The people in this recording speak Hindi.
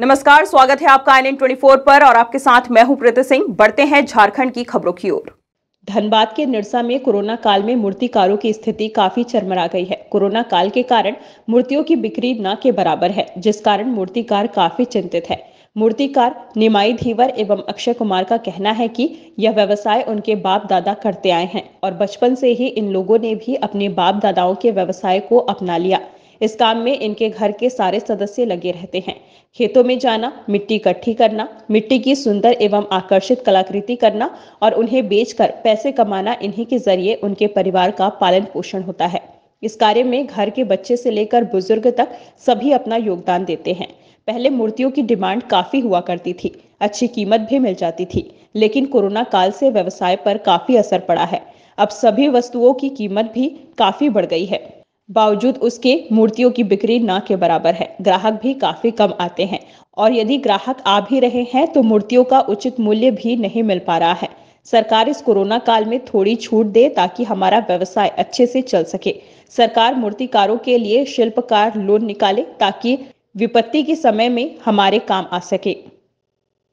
नमस्कार स्वागत है आपका आई एन ट्वेंटी पर और आपके साथ मैं हूं प्रीति सिंह बढ़ते हैं झारखंड की खबरों की ओर धनबाद के निरसा में कोरोना काल में मूर्तिकारों की स्थिति काफी चरमरा गई है कोरोना काल के कारण मूर्तियों की बिक्री न के बराबर है जिस कारण मूर्तिकार काफी चिंतित है मूर्तिकार निमाई धीवर एवं अक्षय कुमार का कहना है कि यह व्यवसाय उनके बाप दादा करते आए हैं और बचपन से ही इन लोगों ने भी अपने बाप दादाओं के व्यवसाय को अपना लिया इस काम में इनके घर के सारे सदस्य लगे रहते हैं खेतों में जाना मिट्टी इकट्ठी करना मिट्टी की सुंदर एवं आकर्षित कलाकृति करना और उन्हें बेचकर पैसे कमाना इन्हीं के जरिए उनके परिवार का पालन पोषण होता है इस कार्य में घर के बच्चे से लेकर बुजुर्ग तक सभी अपना योगदान देते हैं पहले मूर्तियों की डिमांड काफी हुआ करती थी अच्छी कीमत भी मिल जाती थी लेकिन कोरोना काल से व्यवसाय पर काफी असर पड़ा है अब सभी वस्तुओं की कीमत भी काफी बढ़ गई है बावजूद उसके मूर्तियों की बिक्री ना के बराबर है ग्राहक भी काफी कम आते हैं और यदि ग्राहक आ भी रहे हैं तो मूर्तियों का उचित मूल्य भी नहीं मिल पा रहा है सरकार इस कोरोना काल में थोड़ी छूट दे ताकि हमारा व्यवसाय अच्छे से चल सके सरकार मूर्तिकारों के लिए शिल्पकार लोन निकाले ताकि विपत्ति के समय में हमारे काम आ सके